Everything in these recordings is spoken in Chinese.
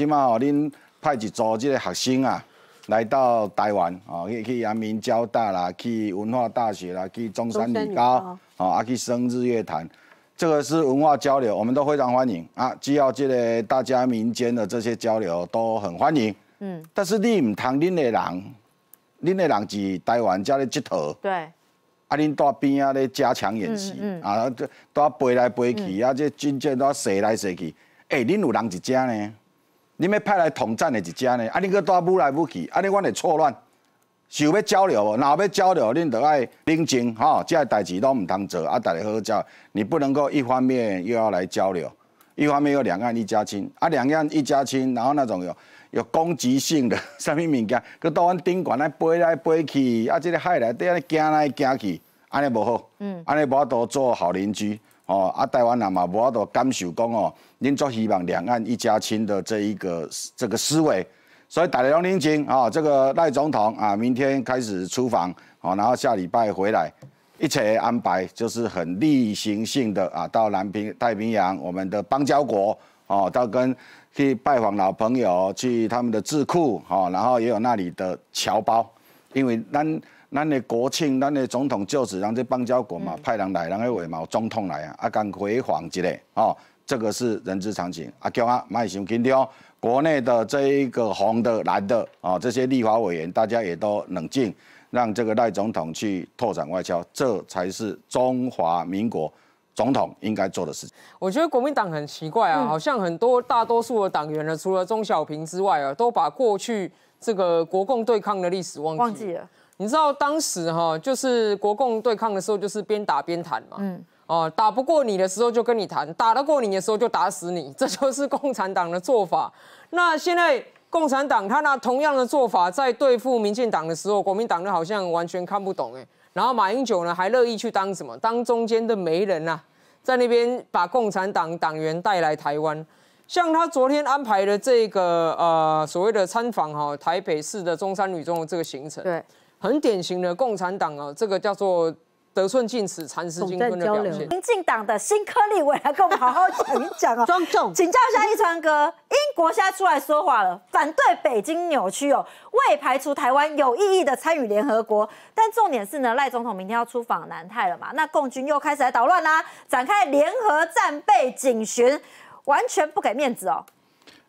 即码哦，恁派一组即个学生啊，来到台湾哦，去去阳明交大啦，去文化大学啦，去中山女高，哦，啊去生日月潭，这个是文化交流，我们都非常欢迎啊。既要即个大家民间的这些交流都很欢迎，嗯，但是你唔通恁的人，恁的人是台湾遮咧佚佗，对，啊恁在边啊咧加强演习啊，都在飞来飞去啊，即军舰都踅来踅去，哎，恁有人一只呢？你要派来统战的一只呢？啊，你去到舞来舞去，啊，你阮会错乱，想要交流，若要交流？恁得爱冷静，吼，即个代志都毋通做，啊，逐个好好作，你不能够一方面又要来交流，一方面又两岸一家亲。啊，两岸一家亲，然后那种有有攻击性的啥 物物件，去到阮顶悬来飞来飞去，啊，即个海内底来惊来惊去，安尼无好，嗯，安尼无法度做好邻居。哦，啊，台湾人嘛，不要都感受讲哦，恁做希望两岸一家亲的这一个这个思维，所以大了领导人啊，这个赖总统啊，明天开始出访，哦，然后下礼拜回来，一切安排就是很例行性的啊，到南平太平洋我们的邦交国哦，到跟去拜访老朋友，去他们的智库哦，然后也有那里的侨胞，因为咱。咱的国庆，咱的总统就职，咱这邦交国嘛，派人来，人去为毛总统来啊？啊，敢回访之类，哦，这个是人之常情。啊，叫啊，卖想紧张，国内的这一个红的蓝的啊，这些立法委员，大家也都冷静，让这个赖总统去拓展外交，这才是中华民国总统应该做的事情。我觉得国民党很奇怪啊，好像很多大多数的党员呢，除了钟小平之外啊，都把过去这个国共对抗的历史忘记了。你知道当时哈，就是国共对抗的时候，就是边打边谈嘛。嗯。哦，打不过你的时候就跟你谈，打得过你的时候就打死你，这就是共产党的做法。那现在共产党他拿同样的做法在对付民进党的时候，国民党呢好像完全看不懂哎。然后马英九呢还乐意去当什么当中间的媒人呐，在那边把共产党党员带来台湾。像他昨天安排的这个呃所谓的参访哈，台北市的中山女中的这个行程。对。很典型的共产党啊，这个叫做得寸进尺、蚕食金樽的表现。民进党的新柯立伟来跟我们好好讲一讲啊，庄重，请教一下一川哥，英国现在出来说话了，反对北京扭曲哦，未排除台湾有意义的参与联合国。但重点是呢，赖总统明天要出访南泰了嘛？那共军又开始来捣乱啦，展开联合战备警巡，完全不给面子哦。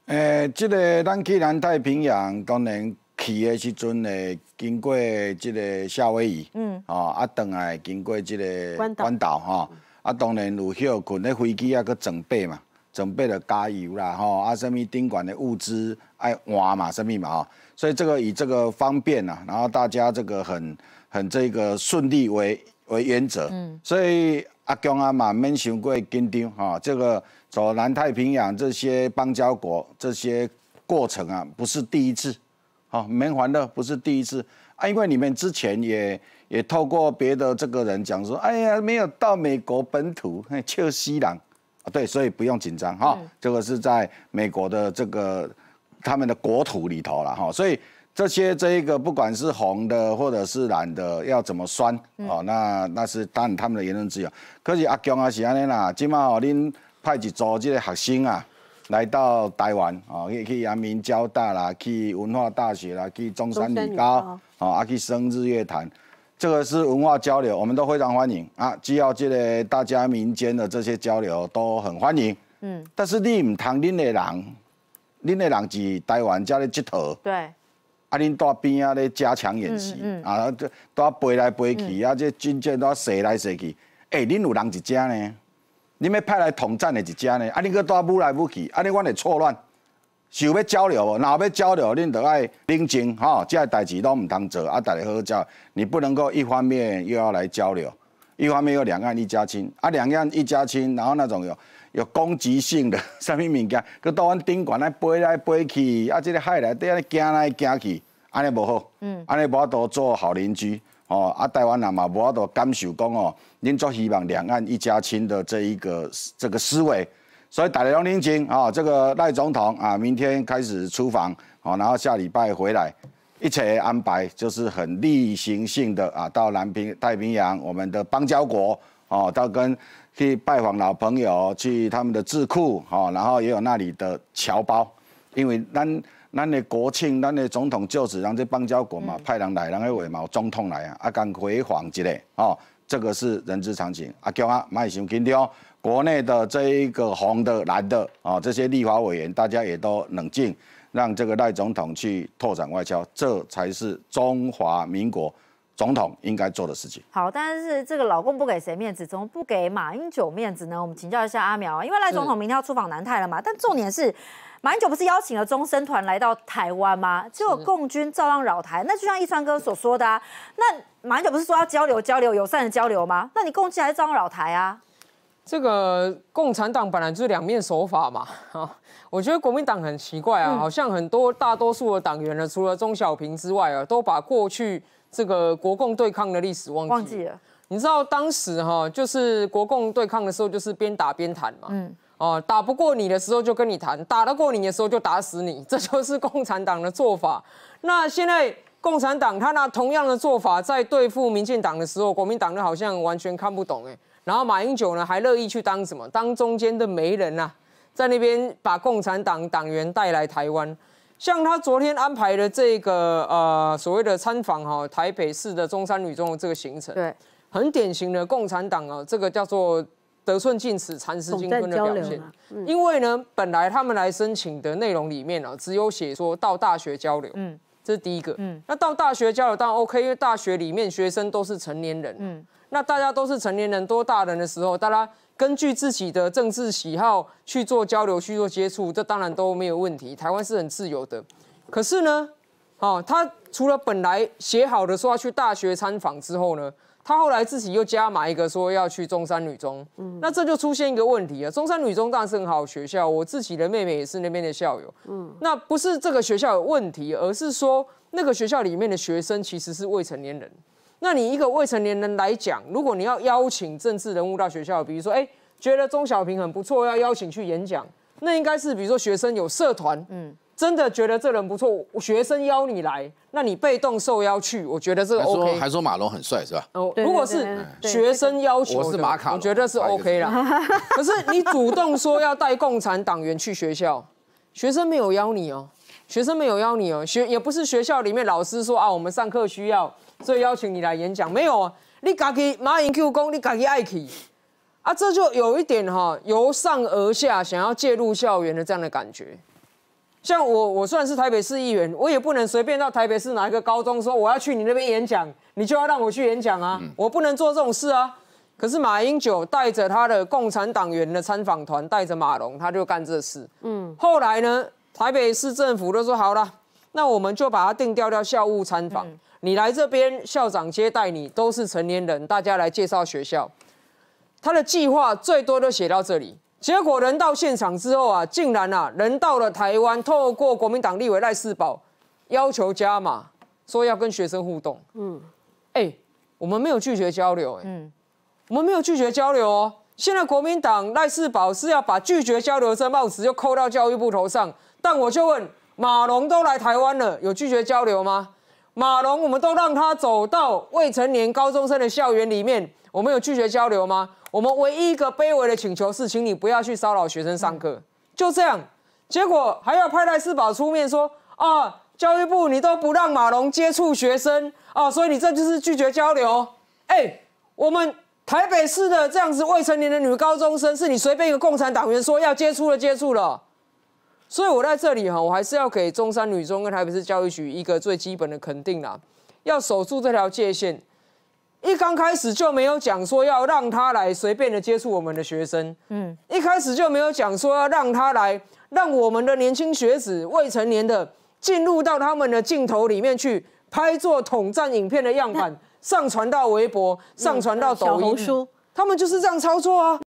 诶，这个咱去南太平洋，当然。去的时阵呢，经过这个夏威夷，嗯，哦，啊，等下经过这个关岛，哈，啊，当然，有休困，内飞机啊，搁准备嘛，准备了加油啦，哦，啊，什么宾馆的物资，爱换嘛，什么嘛，哦，所以这个以这个方便啊，然后大家这个很很这个顺利为为原则，嗯，所以阿公阿嘛，免想过紧张，哈，这个走南太平洋这些邦交国这些过程啊，不是第一次。好，没还的不是第一次啊，因为你们之前也也透过别的这个人讲说，哎呀，没有到美国本土，就是西南，啊，对，所以不用紧张哈，这个是在美国的这个他们的国土里头了哈，所以这些这一个不管是红的或者是蓝的，要怎么酸哦，那那是当然他们的言论自由。可是阿强阿是安那，今嘛我另派一组这个学生啊。来到台湾啊，去去阳明交大啦，去文化大学啦，去中山女高啊，啊去生日月潭，这个是文化交流，我们都非常欢迎啊。只要这个大家民间的这些交流都很欢迎，嗯。但是你唔通恁的人，恁的人是台湾在咧佚佗，对。啊，恁在边啊咧加强演习啊，都都飞来飞去啊，这军舰都射来射去，哎，恁有人一家呢？你要派来统战的一家呢？啊，你搁倒舞来舞去，啊，你阮会错乱，想要交流，若要交流，恁得爱冷静，吼，即个代志都毋通做，啊，逐大好好作，你不能够一方面又要来交流，一方面又两岸一家亲，啊，两岸一家亲，然后那种有有攻击性的啥 物物件，搁到阮顶悬来飞来飞去，啊，即个海内底尼行来行去，安尼无好，嗯，安尼无法度做好邻居。哦，啊，台湾人嘛，我都感受讲哦，恁作希望两岸一家亲的这一个这个思维，所以大了领导人啊，这个赖总统啊，明天开始出访，哦，然后下礼拜回来，一切安排就是很例行性的啊，到南平太平洋，我们的邦交国哦，到跟去拜访老朋友，去他们的智库，哦，然后也有那里的侨胞，因为咱。咱的国庆，咱的总统就职，让这邦交国嘛，派人来，人去为毛总统来啊？啊，刚回访之类，哦，这个是人之常情。啊，叫啊，卖上紧张。国内的这一个红的、蓝的，哦，这些立法委员，大家也都冷静，让这个赖总统去拓展外交，这才是中华民国。总统应该做的事情。好，但是这个老公不给谁面子，怎么不给马英九面子呢？我们请教一下阿苗啊，因为赖总统明天要出访南泰了嘛。但重点是，马英九不是邀请了中生团来到台湾吗？结果共军照样扰台，那就像一川哥所说的，那马英九不是说要交流交流，友善的交流吗？那你共军还是照样扰台啊？这个共产党本来就是两面手法嘛，啊，我觉得国民党很奇怪啊，好像很多大多数的党员呢，除了钟小平之外啊，都把过去这个国共对抗的历史忘记了。你知道当时哈，就是国共对抗的时候，就是边打边谈嘛，嗯，哦，打不过你的时候就跟你谈，打得过你的时候就打死你，这就是共产党的做法。那现在共产党他拿同样的做法在对付民进党的时候，国民党呢好像完全看不懂哎。然后马英九呢，还乐意去当什么当中间的媒人呐，在那边把共产党党员带来台湾，像他昨天安排的这个呃所谓的参访哈，台北市的中山女中的这个行程，对，很典型的共产党啊，这个叫做得寸进尺、蚕食金婚的表现。因为呢，本来他们来申请的内容里面啊，只有写说到大学交流，嗯。这是第一个，那到大学交流当然 OK，因为大学里面学生都是成年人，那大家都是成年人，多大人的时候，大家根据自己的政治喜好去做交流、去做接触，这当然都没有问题。台湾是很自由的，可是呢，哦，他除了本来写好的说要去大学参访之后呢？他后来自己又加码一个，说要去中山女中。嗯，那这就出现一个问题啊。中山女中当然是好学校，我自己的妹妹也是那边的校友。嗯，那不是这个学校有问题，而是说那个学校里面的学生其实是未成年人。那你一个未成年人来讲，如果你要邀请政治人物到学校，比如说哎，觉得钟小平很不错，要邀请去演讲，那应该是比如说学生有社团。嗯。真的觉得这人不错，学生邀你来，那你被动受邀去，我觉得这个 OK。还说马龙很帅是吧？哦，如果是学生要求，我是马卡，我觉得是 OK 了。可是你主动说要带共产党员去学校，学生没有邀你哦，学生没有邀你哦，学也不是学校里面老师说啊，我们上课需要，所以邀请你来演讲，没有。啊，你自己马英九公，你自己爱去。啊，这就有一点哈，由上而下想要介入校园的这样的感觉。像我，我虽然是台北市议员，我也不能随便到台北市哪一个高中说我要去你那边演讲，你就要让我去演讲啊，我不能做这种事啊。可是马英九带着他的共产党员的参访团，带着马龙，他就干这事。嗯，后来呢，台北市政府都说好了，那我们就把它定调到校务参访，你来这边校长接待你，都是成年人，大家来介绍学校。他的计划最多都写到这里。结果人到现场之后啊，竟然啊，人到了台湾，透过国民党立委赖世宝要求加码，说要跟学生互动。嗯，哎，我们没有拒绝交流，嗯，我们没有拒绝交流哦。现在国民党赖世宝是要把拒绝交流的帽子又扣到教育部头上，但我就问，马龙都来台湾了，有拒绝交流吗？马龙，我们都让他走到未成年高中生的校园里面。我们有拒绝交流吗？我们唯一一个卑微的请求是，请你不要去骚扰学生上课，就这样。结果还要派赖世宝出面说啊，教育部你都不让马龙接触学生啊，所以你这就是拒绝交流。哎，我们台北市的这样子未成年的女高中生，是你随便一个共产党员说要接触了接触了。所以我在这里哈，我还是要给中山女中跟台北市教育局一个最基本的肯定啦，要守住这条界限。一刚开始就没有讲说要让他来随便的接触我们的学生，嗯，一开始就没有讲说要让他来让我们的年轻学子、未成年的进入到他们的镜头里面去拍做统战影片的样板，上传到微博、上传到抖音，他们就是这样操作啊。